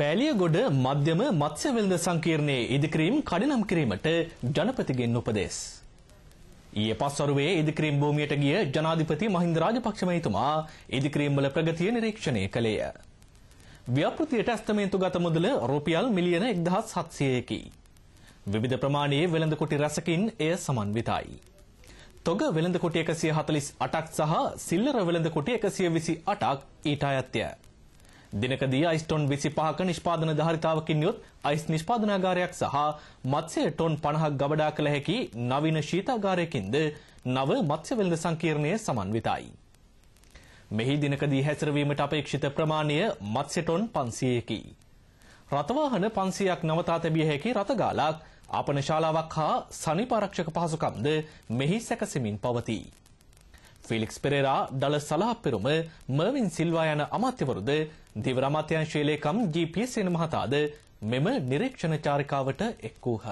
පෑලියගොඩ මධ්‍යම මත්ස්‍ය වෙළඳ සංකීර්ණයේ ඉදිකිරීම් කඩිනම් කිරීමට ජනපතිගෙන් උපදෙස්. ඊයේ පස්වරුවේ ඉදිකිරීම් භූමියට ගිය ජනාධිපති මහින්ද රාජපක්ෂ මහතුමා ඉදිකිරීම් වල ප්‍රගතිය නිරීක්ෂණය කළේය. ව්‍යාපෘතියට ඇස්තමේන්තුගත මුදල රුපියල් මිලියන 1700කි. විවිධ ප්‍රමාණයේ වෙළඳ කුටි රැසකින් එය සමන්විතයි. තොග වෙළඳ කුටි 148ක් සහ සිල්ලර වෙළඳ කුටි 128ක් ඊට අයත්ය. දිනකදී අයිස් ටොන් 25ක නිෂ්පාදන ධාරිතාවකින් යුත් අයිස් නිෂ්පාදනාගාරයක් සහ මත්ස්‍ය ටොන් 50ක් ගබඩා කළ හැකි නවීන ශීතාගාරයකින්ද නව මත්ස්‍ය වෙළඳ සංකීර්ණය සමන්විතයි. මෙහි දිනකදී හැසිරවීමට අපේක්ෂිත ප්‍රමාණය මත්ස්‍ය ටොන් 500කි. රථවාහන 500ක් නවතා තැබිය හැකි රථගාලක් ආපනශාලාවක් හා සනීප ආරක්ෂක පහසුකම්ද මෙහි සැකසෙමින් පවතී. ෆිලික්ස් පෙරේරා දළ සලාපෙරුම මර්වින් සිල්වා යන අමාත්‍යවරුද දිවර අමාත්‍යංශයේ ලේකම් ජී.පී. සේන මහතාද මෙම නිරීක්ෂණ චාරිකාවට එක් වූහ.